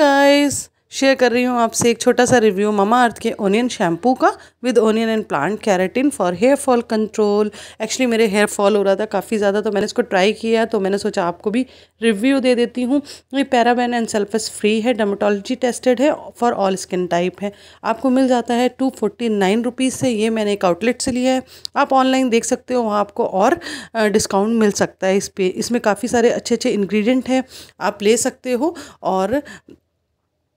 guys share कर रही हूँ आपसे एक छोटा सा रिव्यू ममा अर्थ के ओनियन शैम्पू का with onion and plant keratin for hair fall control actually मेरे हेयर फॉल हो रहा था काफ़ी ज़्यादा तो मैंने इसको ट्राई किया तो मैंने सोचा आपको भी रिव्यू दे देती हूँ ये पैराबेन एंड सल्फस फ्री है डर्माटोलॉजी टेस्टेड है फॉर ऑल स्किन टाइप है आपको मिल जाता है टू फोर्टी नाइन रुपीज़ से ये मैंने एक आउटलेट से लिया है आप ऑनलाइन देख सकते हो वहाँ आपको और डिस्काउंट मिल सकता है इस पर इसमें काफ़ी सारे अच्छे अच्छे इन्ग्रीडियंट हैं आप ले सकते हो और